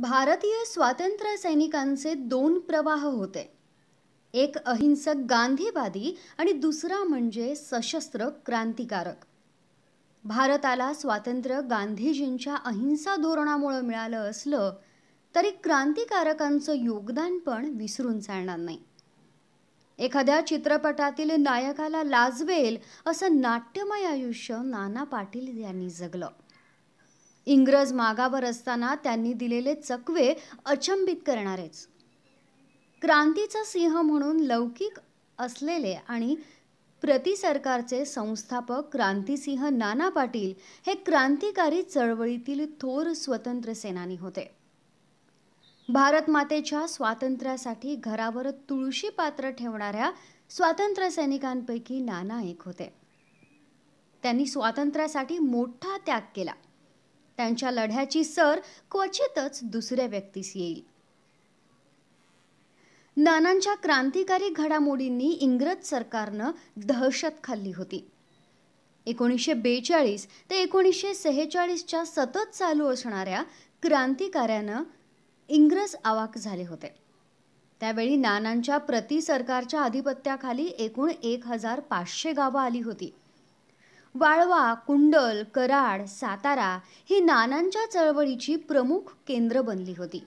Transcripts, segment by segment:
भारतीय स्वातंत्र्य सैनिकांचे दोन प्रवाह होते एक अहिंसक गांधीवादी आणि दुसरा म्हणजे सशस्त्र क्रांतिकारक भारताला स्वातंत्र्य गांधीजींच्या अहिंसा धोरणामुळे मिळालं असलं तरी क्रांतिकारकांचं योगदान पण विसरून चालणार नाही एखाद्या चित्रपटातील नायकाला लाजवेल असं नाट्यमय आयुष्य नाना पाटील यांनी जगलं इंग्रज मागावर असताना त्यांनी दिलेले चकवे अचंबित करणारेच क्रांतीचा सिंह म्हणून लौकिक असलेले आणि प्रति सरकारचे संस्थापक क्रांतीसिंह नाना पाटील हे क्रांतिकारी चळवळीतील थोर स्वतंत्र सेनानी होते भारतमातेच्या स्वातंत्र्यासाठी घरावर तुळशी पात्र ठेवणाऱ्या स्वातंत्र्य सैनिकांपैकी नाना एक होते त्यांनी स्वातंत्र्यासाठी मोठा त्याग केला त्यांच्या लढ्याची सर क्वचितच दुसऱ्या व्यक्तीस येईल नानांच्या क्रांतिकारी घडामोडींनी इंग्रज सरकारनं दहशत खाल्ली होती एकोणीसशे बेचाळीस ते एकोणीसशे सेहेचाळीसच्या सतत चालू असणाऱ्या क्रांतिकाऱ्यानं इंग्रज आवाक झाले होते त्यावेळी नानांच्या प्रति सरकारच्या आधिपत्याखाली एकूण एक हजार पाचशे गावं आली होती वाळवा कुंडल कराड सातारा ही नानांच्या चळवळीची प्रमुख केंद्र बनली होती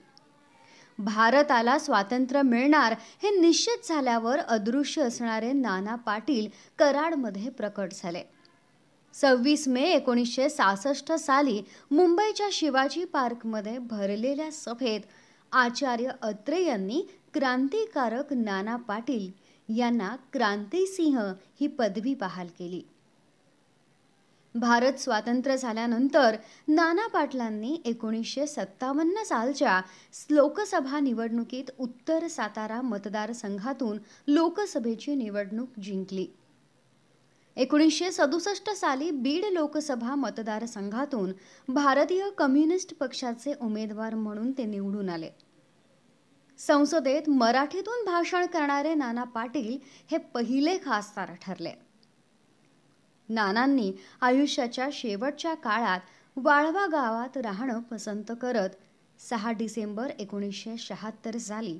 भारताला स्वातंत्र्य मिळणार हे निश्चित झाल्यावर अदृश्य असणारे नाना पाटील कराडमध्ये प्रकट झाले सव्वीस मे एकोणीसशे सहासष्ट साली मुंबईच्या शिवाजी पार्कमध्ये भरलेल्या सभेत आचार्य अत्रे यांनी क्रांतिकारक नाना पाटील यांना क्रांतिसिंह ही पदवी बहाल केली भारत स्वातंत्र्य झाल्यानंतर नाना पाटलांनी एकोणीसशे सत्तावन्न सालच्या लोकसभा निवडणुकीत उत्तर सातारा मतदारसंघातून लोकसभेची निवडणूक जिंकली एकोणीसशे सदुसष्ट साली बीड लोकसभा मतदारसंघातून भारतीय कम्युनिस्ट पक्षाचे उमेदवार म्हणून ते निवडून आले संसदेत मराठीतून भाषण करणारे नाना पाटील हे पहिले खासदार ठरले नानांनी आयुष्याच्या शेवटच्या काळात वाळवा गावात राहणं पसंत करत सहा डिसेंबर एकोणीसशे शहात्तर साली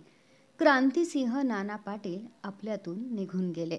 क्रांतिसिंह नाना पाटील आपल्यातून निघून गेले